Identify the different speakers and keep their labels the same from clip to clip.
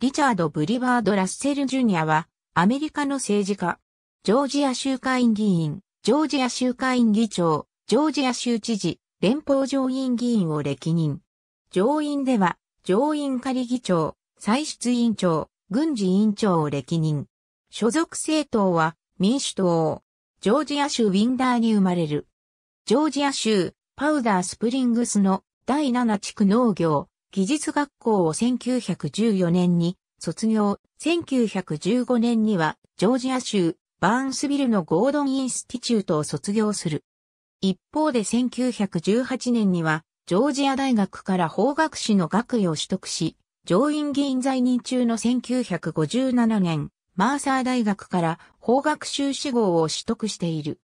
Speaker 1: リチャード・ブリバード・ラッセル・ジュニアは、アメリカの政治家、ジョージア州会議員、ジョージア州会員議長、ジョージア州知事、連邦上院議員を歴任。上院では、上院仮議長、歳出委員長、軍事委員長を歴任。所属政党は、民主党。ジョージア州ウィンダーに生まれる。ジョージア州、パウダースプリングスの第7地区農業、技術学校を1914年に卒業、1915年にはジョージア州バーンスビルのゴードンインスティチュートを卒業する。一方で1918年にはジョージア大学から法学士の学位を取得し、上院議員在任中の1957年、マーサー大学から法学修士号を取得している。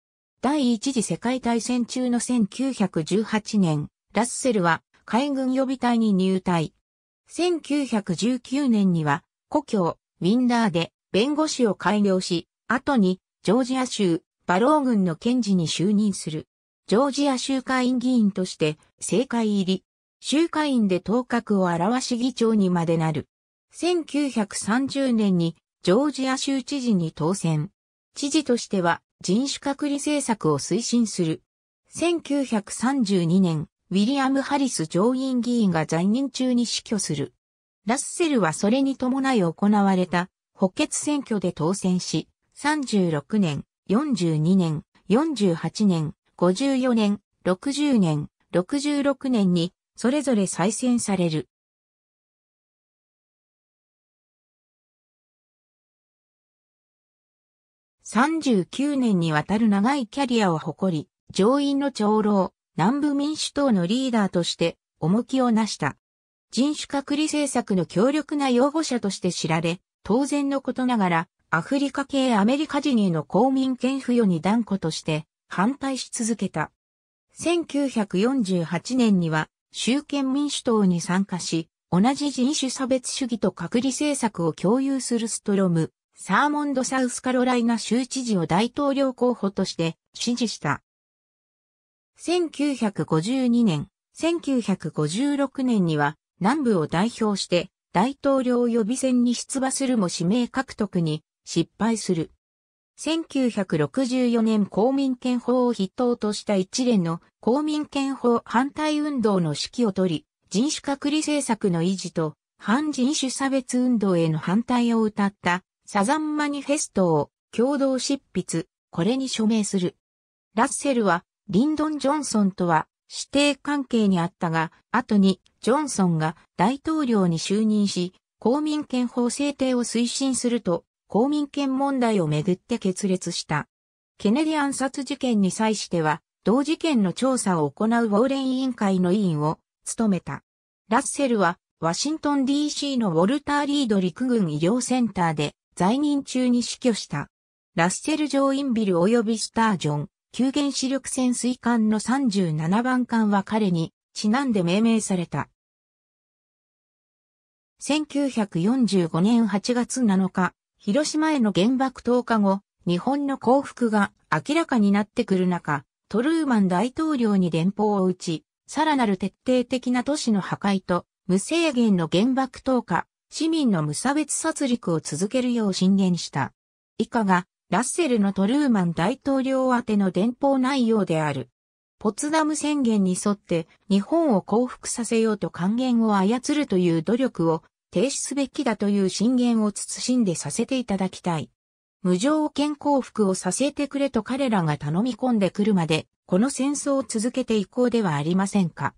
Speaker 1: 第一次世界大戦中の1918年、ラッセルは海軍予備隊に入隊。1919年には、故郷、ウィンダーで弁護士を開業し、後にジョージア州バロー軍の検事に就任する。ジョージア州会員議員として政界入り、州会員で頭角を表し議長にまでなる。1930年にジョージア州知事に当選。知事としては人種隔離政策を推進する。1932年、ウィリアム・ハリス上院議員が在任中に死去する。ラッセルはそれに伴い行われた補欠選挙で当選し、36年、42年、48年、54年、60年、66年にそれぞれ再選される。39年にわたる長いキャリアを誇り、上院の長老、南部民主党のリーダーとして重きをなした。人種隔離政策の強力な擁護者として知られ、当然のことながら、アフリカ系アメリカ人への公民権付与に断固として反対し続けた。1948年には、集憲民主党に参加し、同じ人種差別主義と隔離政策を共有するストロム、サーモンド・サウスカロライナ州知事を大統領候補として支持した。1952年、1956年には南部を代表して大統領予備選に出馬するも指名獲得に失敗する。1964年公民権法を筆頭とした一連の公民権法反対運動の指揮を取り、人種隔離政策の維持と反人種差別運動への反対を歌ったサザンマニフェストを共同執筆、これに署名する。ラッセルはリンドン・ジョンソンとは指定関係にあったが、後にジョンソンが大統領に就任し、公民権法制定を推進すると、公民権問題をめぐって決裂した。ケネディ暗殺事件に際しては、同事件の調査を行うウォーレン委員会の委員を務めた。ラッセルは、ワシントン DC のウォルター・リード陸軍医療センターで在任中に死去した。ラッセル・ジョーインビル及びスタージョン、旧原子力潜水艦の37番艦は彼にちなんで命名された。1945年8月7日、広島への原爆投下後、日本の降伏が明らかになってくる中、トルーマン大統領に電報を打ち、さらなる徹底的な都市の破壊と無制限の原爆投下、市民の無差別殺戮を続けるよう進言した。以下がラッセルのトルーマン大統領宛ての電報内容である。ポツダム宣言に沿って日本を降伏させようと還元を操るという努力を停止すべきだという進言を慎んでさせていただきたい。無条件降伏をさせてくれと彼らが頼み込んでくるまで、この戦争を続けていこうではありませんか。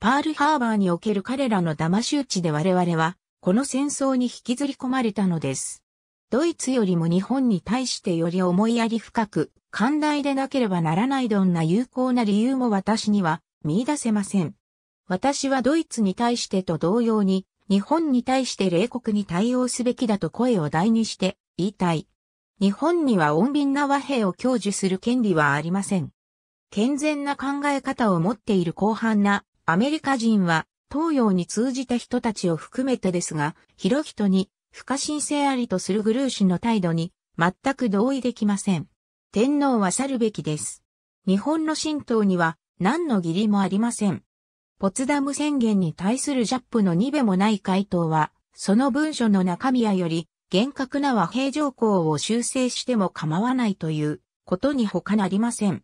Speaker 1: パールハーバーにおける彼らの騙し討ちで我々は、この戦争に引きずり込まれたのです。ドイツよりも日本に対してより思いやり深く、寛大でなければならないどんな有効な理由も私には見出せません。私はドイツに対してと同様に、日本に対して冷酷に対応すべきだと声を大にして言いたい。日本には穏便な和平を享受する権利はありません。健全な考え方を持っている広範なアメリカ人は東洋に通じた人たちを含めてですが、広人に不可侵性ありとするグルー氏の態度に全く同意できません。天皇は去るべきです。日本の神道には何の義理もありません。ポツダム宣言に対するジャップの二べもない回答は、その文書の中身やより厳格な和平条項を修正しても構わないということに他なりません。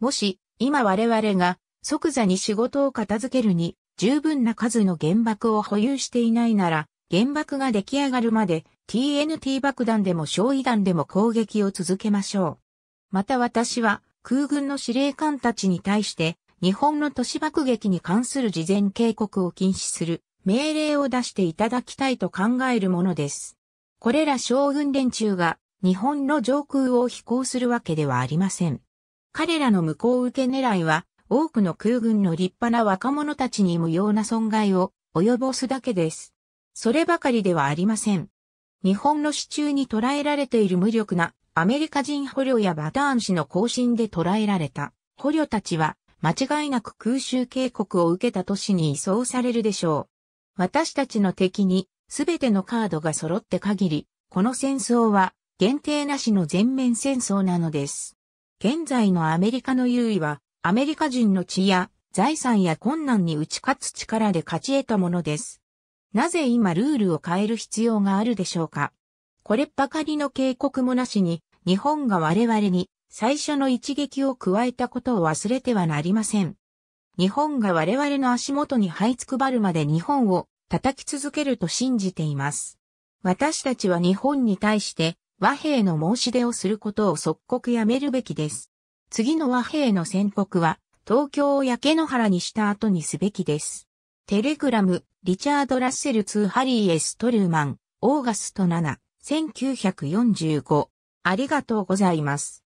Speaker 1: もし、今我々が即座に仕事を片付けるに十分な数の原爆を保有していないなら、原爆が出来上がるまで TNT 爆弾でも焼夷弾でも攻撃を続けましょう。また私は空軍の司令官たちに対して日本の都市爆撃に関する事前警告を禁止する命令を出していただきたいと考えるものです。これら将軍連中が日本の上空を飛行するわけではありません。彼らの向こう受け狙いは多くの空軍の立派な若者たちに無用な損害を及ぼすだけです。そればかりではありません。日本の支柱に捉えられている無力なアメリカ人捕虜やバターン氏の行進で捕らえられた捕虜たちは間違いなく空襲警告を受けた都市に移送されるでしょう。私たちの敵に全てのカードが揃って限り、この戦争は限定なしの全面戦争なのです。現在のアメリカの優位はアメリカ人の血や財産や困難に打ち勝つ力で勝ち得たものです。なぜ今ルールを変える必要があるでしょうかこれっばかりの警告もなしに、日本が我々に最初の一撃を加えたことを忘れてはなりません。日本が我々の足元に這いつくばるまで日本を叩き続けると信じています。私たちは日本に対して和平の申し出をすることを即刻やめるべきです。次の和平の宣告は東京を焼け野原にした後にすべきです。テレグラムリチャード・ラッセル2ハリー・エストルーマン、オーガスト7、1945。ありがとうございます。